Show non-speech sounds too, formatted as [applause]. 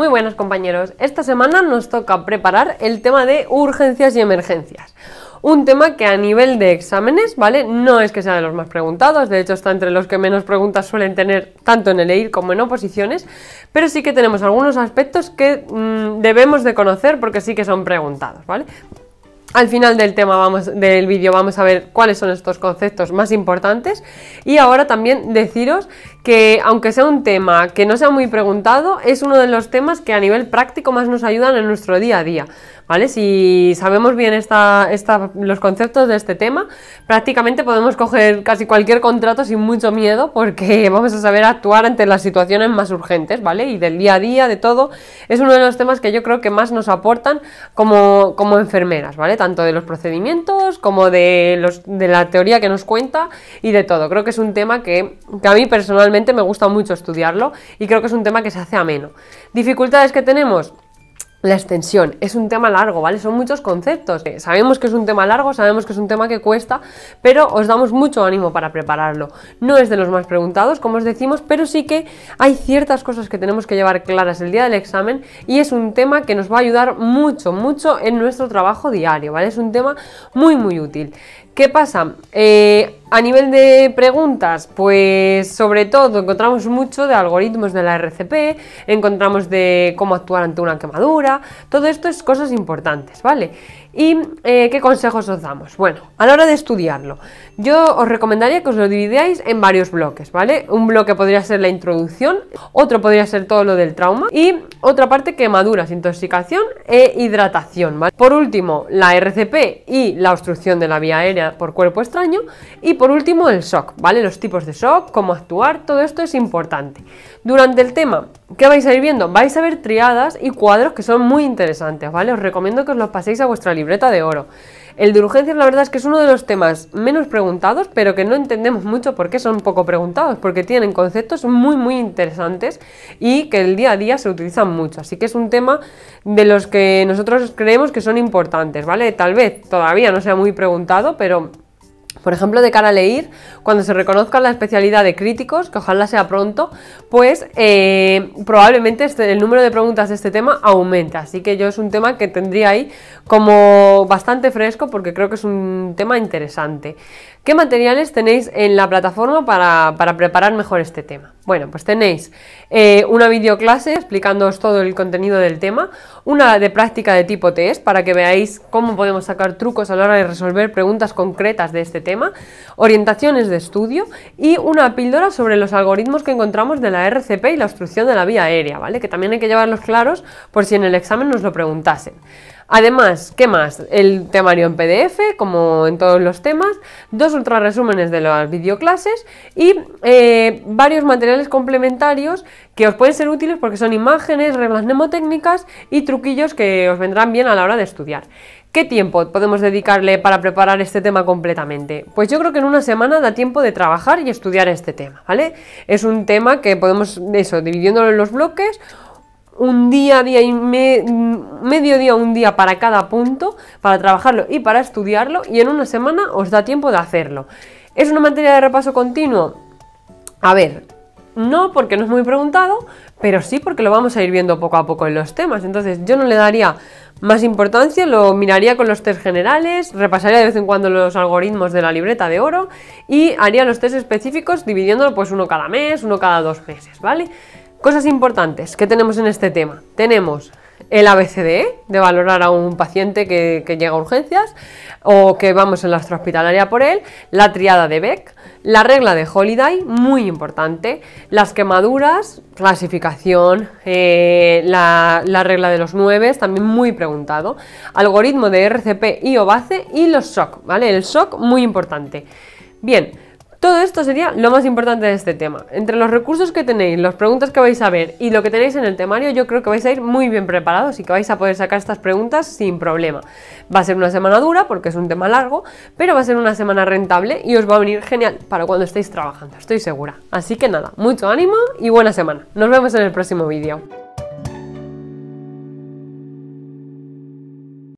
Muy buenas compañeros, esta semana nos toca preparar el tema de urgencias y emergencias. Un tema que a nivel de exámenes, ¿vale? No es que sea de los más preguntados, de hecho está entre los que menos preguntas suelen tener tanto en el EIR como en oposiciones, pero sí que tenemos algunos aspectos que mm, debemos de conocer porque sí que son preguntados, ¿vale? Al final del tema vamos, del vídeo vamos a ver cuáles son estos conceptos más importantes y ahora también deciros que aunque sea un tema que no sea muy preguntado, es uno de los temas que a nivel práctico más nos ayudan en nuestro día a día, ¿vale? Si sabemos bien los conceptos de este tema, prácticamente podemos coger casi cualquier contrato sin mucho miedo porque [laughs] vamos a saber actuar ante las situaciones más urgentes, ¿vale? Y del día a día, de todo, es uno de los temas que yo creo que más nos aportan como, como enfermeras, ¿vale? tanto de los procedimientos como de, los, de la teoría que nos cuenta y de todo. Creo que es un tema que, que a mí personalmente me gusta mucho estudiarlo y creo que es un tema que se hace ameno. ¿Dificultades que tenemos? La extensión es un tema largo, ¿vale? Son muchos conceptos. Eh, sabemos que es un tema largo, sabemos que es un tema que cuesta, pero os damos mucho ánimo para prepararlo. No es de los más preguntados, como os decimos, pero sí que hay ciertas cosas que tenemos que llevar claras el día del examen y es un tema que nos va a ayudar mucho, mucho en nuestro trabajo diario, ¿vale? Es un tema muy, muy útil. ¿Qué pasa? Eh, a nivel de preguntas, pues sobre todo encontramos mucho de algoritmos de la RCP, encontramos de cómo actuar ante una quemadura, todo esto es cosas importantes, ¿vale? ¿Y eh, qué consejos os damos? Bueno, a la hora de estudiarlo, yo os recomendaría que os lo dividáis en varios bloques, ¿vale? Un bloque podría ser la introducción, otro podría ser todo lo del trauma y otra parte quemaduras, intoxicación e hidratación, ¿vale? Por último, la RCP y la obstrucción de la vía aérea por cuerpo extraño y por último el shock, ¿vale? Los tipos de shock, cómo actuar, todo esto es importante. Durante el tema ¿Qué vais a ir viendo? Vais a ver triadas y cuadros que son muy interesantes, ¿vale? Os recomiendo que os los paséis a vuestra libreta de oro. El de urgencias, la verdad es que es uno de los temas menos preguntados, pero que no entendemos mucho por qué son poco preguntados, porque tienen conceptos muy, muy interesantes y que el día a día se utilizan mucho. Así que es un tema de los que nosotros creemos que son importantes, ¿vale? Tal vez todavía no sea muy preguntado, pero por ejemplo, de cara a leer, cuando se reconozca la especialidad de críticos, que ojalá sea pronto, pues eh, probablemente este, el número de preguntas de este tema aumenta. Así que yo es un tema que tendría ahí como bastante fresco porque creo que es un tema interesante. ¿Qué materiales tenéis en la plataforma para, preparar mejor este tema? Bueno, pues tenéis eh, una videoclase explicándoos todo el contenido del tema, una de práctica de tipo test para que veáis cómo podemos sacar trucos a la hora de resolver preguntas concretas de este tema, orientaciones de estudio y una píldora sobre los algoritmos que encontramos de la RCP y la obstrucción de la vía aérea, ¿vale? Que también hay que llevarlos claros por si en el examen nos lo preguntasen. Además, ¿qué más? El temario en PDF, como en todos los temas, dos ultra resúmenes de las videoclases y eh, varios materiales complementarios que os pueden ser útiles porque son imágenes, reglas mnemotécnicas y truquillos que os vendrán bien a la hora de estudiar. ¿Qué tiempo podemos dedicarle para preparar este tema completamente? Pues yo creo que en una semana da tiempo de trabajar y estudiar este tema, ¿vale? Es un tema que podemos, eso, dividiéndolo en los bloques un día, día y medio día, un día para cada punto, para trabajarlo y para estudiarlo, y en una semana os da tiempo de hacerlo. ¿Es una materia de repaso continuo? A ver, no porque no es muy preguntado, pero sí porque lo vamos a ir viendo poco a poco en los temas. Entonces yo no le daría más importancia, lo miraría con los test generales, repasaría de vez en cuando los algoritmos de la libreta de oro y haría los test específicos dividiéndolo pues uno cada mes, uno cada dos meses, ¿vale? Cosas importantes que tenemos en este tema. Tenemos el ABCDE, de valorar a un paciente que, llega a urgencias o que vamos en la extrahospitalaria por él, la triada de Beck, la regla de Holiday, muy importante, las quemaduras, clasificación, eh, la, regla de los nueves, también muy preguntado, algoritmo de RCP y OVACE y los shock, ¿vale? El shock muy importante. Bien, todo esto sería lo más importante de este tema. Entre los recursos que tenéis, las preguntas que vais a ver y lo que tenéis en el temario, yo creo que vais a ir muy bien preparados y que vais a poder sacar estas preguntas sin problema. Va a ser una semana dura porque es un tema largo, pero va a ser una semana rentable y os va a venir genial para cuando estéis trabajando, estoy segura. Así que nada, mucho ánimo y buena semana. Nos vemos en el próximo vídeo.